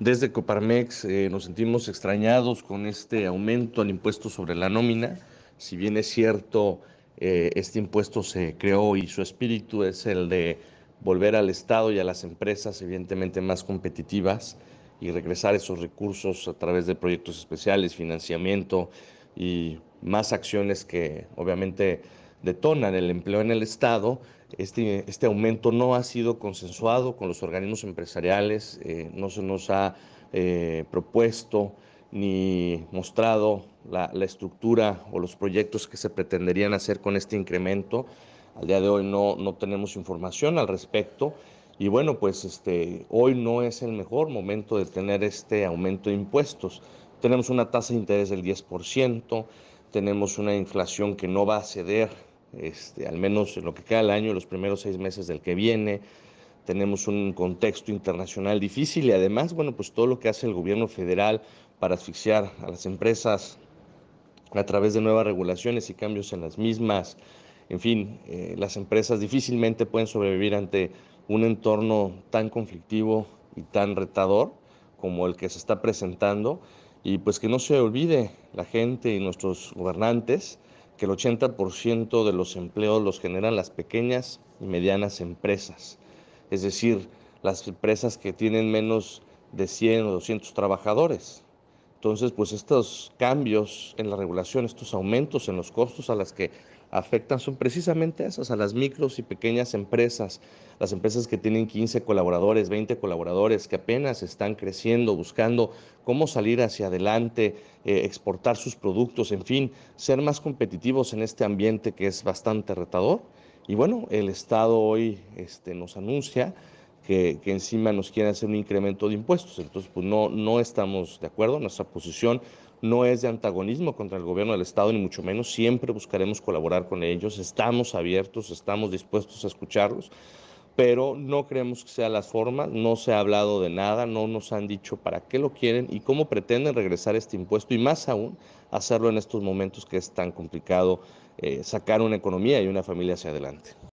Desde Coparmex eh, nos sentimos extrañados con este aumento al impuesto sobre la nómina. Si bien es cierto, eh, este impuesto se creó y su espíritu es el de volver al Estado y a las empresas evidentemente más competitivas y regresar esos recursos a través de proyectos especiales, financiamiento y más acciones que obviamente detonan el empleo en el Estado este, este, aumento no ha sido consensuado con los organismos empresariales, eh, no se nos ha eh, propuesto ni mostrado la, estructura o los proyectos que se pretenderían hacer con este incremento. Al día de hoy no, tenemos información al respecto. Y bueno, pues este, hoy no es el mejor momento de tener este aumento de impuestos. Tenemos una tasa de interés del 10%, tenemos una inflación que no va a ceder este, al menos en lo que queda el año, los primeros seis meses del que viene. Tenemos un contexto internacional difícil y además, bueno, pues todo lo que hace el gobierno federal para asfixiar a las empresas a través de nuevas regulaciones y cambios en las mismas. En fin, eh, las empresas difícilmente pueden sobrevivir ante un entorno tan conflictivo y tan retador como el que se está presentando. Y pues que no se olvide la gente y nuestros gobernantes que el 80% de los empleos los generan las pequeñas y medianas empresas, es decir, las empresas que tienen menos de 100 o 200 trabajadores. Entonces, pues estos cambios en la regulación, estos aumentos en los costos a las que afectan son precisamente esas, a las micros y pequeñas empresas, las empresas que tienen 15 colaboradores, 20 colaboradores, que apenas están creciendo, buscando cómo salir hacia adelante, eh, exportar sus productos, en fin, ser más competitivos en este ambiente que es bastante retador. Y bueno, el Estado hoy este, nos anuncia que, encima nos quieren hacer un incremento de impuestos. Entonces, pues no, no estamos de acuerdo, nuestra posición no es de antagonismo contra el gobierno del Estado, ni mucho menos, siempre buscaremos colaborar con ellos, estamos abiertos, estamos dispuestos a escucharlos, pero no creemos que sea la forma, no se ha hablado de nada, no nos han dicho para qué lo quieren y cómo pretenden regresar este impuesto y más aún hacerlo en estos momentos que es tan complicado eh, sacar una economía y una familia hacia adelante.